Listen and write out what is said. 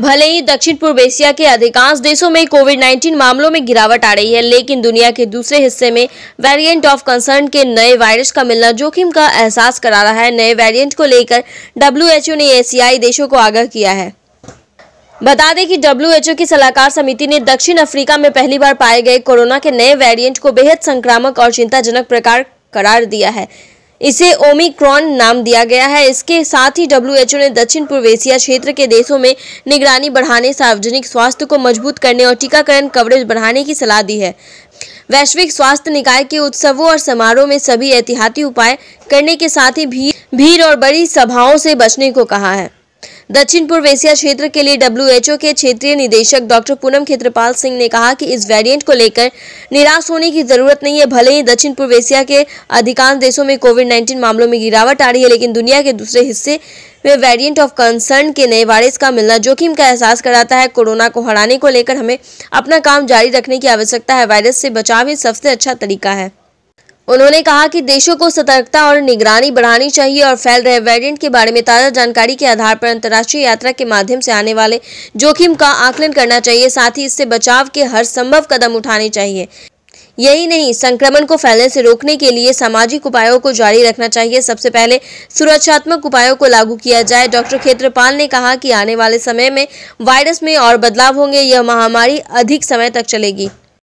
भले ही दक्षिण पूर्व एशिया के अधिकांश देशों में कोविड 19 मामलों में गिरावट आ रही है लेकिन दुनिया के दूसरे हिस्से में वेरिएंट ऑफ कंसर्न के नए वायरस का मिलना जोखिम का एहसास करा रहा है नए वेरिएंट को लेकर डब्ल्यू ने एशियाई देशों को आगाह किया है बता दें कि डब्ल्यूएचओ की सलाहकार समिति ने दक्षिण अफ्रीका में पहली बार पाए गए कोरोना के नए वेरिएंट को बेहद संक्रामक और चिंताजनक प्रकार करार दिया है इसे ओमिक्रॉन नाम दिया गया है इसके साथ ही डब्ल्यूएचओ ने दक्षिण पूर्व एशिया क्षेत्र के देशों में निगरानी बढ़ाने सार्वजनिक स्वास्थ्य को मजबूत करने और टीकाकरण कवरेज बढ़ाने की सलाह दी है वैश्विक स्वास्थ्य निकाय के उत्सवों और समारोह में सभी एहतियाती उपाय करने के साथ ही भीड़ और बड़ी सभाओं से बचने को कहा है दक्षिण पूर्व एशिया क्षेत्र के लिए डब्ल्यूएचओ के क्षेत्रीय निदेशक डॉक्टर पूनम खेत्रपाल सिंह ने कहा कि इस वेरिएंट को लेकर निराश होने की जरूरत नहीं है भले ही दक्षिण पूर्व एशिया के अधिकांश देशों में कोविड नाइन्टीन मामलों में गिरावट आ रही है लेकिन दुनिया के दूसरे हिस्से में वेरिएंट ऑफ कंसर्न के नए वायरस का मिलना जोखिम का एहसास कराता है कोरोना को हराने को लेकर हमें अपना काम जारी रखने की आवश्यकता है वायरस से बचाव ही सबसे अच्छा तरीका है उन्होंने कहा कि देशों को सतर्कता और निगरानी बढ़ानी चाहिए और फैल रहे वेरिएंट के बारे में ताज़ा जानकारी के आधार पर अंतर्राष्ट्रीय यात्रा के माध्यम से आने वाले जोखिम का आकलन करना चाहिए साथ ही इससे बचाव के हर संभव कदम उठाने चाहिए यही नहीं संक्रमण को फैलने से रोकने के लिए सामाजिक उपायों को जारी रखना चाहिए सबसे पहले सुरक्षात्मक उपायों को लागू किया जाए डॉक्टर खेत्रपाल ने कहा कि आने वाले समय में वायरस में और बदलाव होंगे यह महामारी अधिक समय तक चलेगी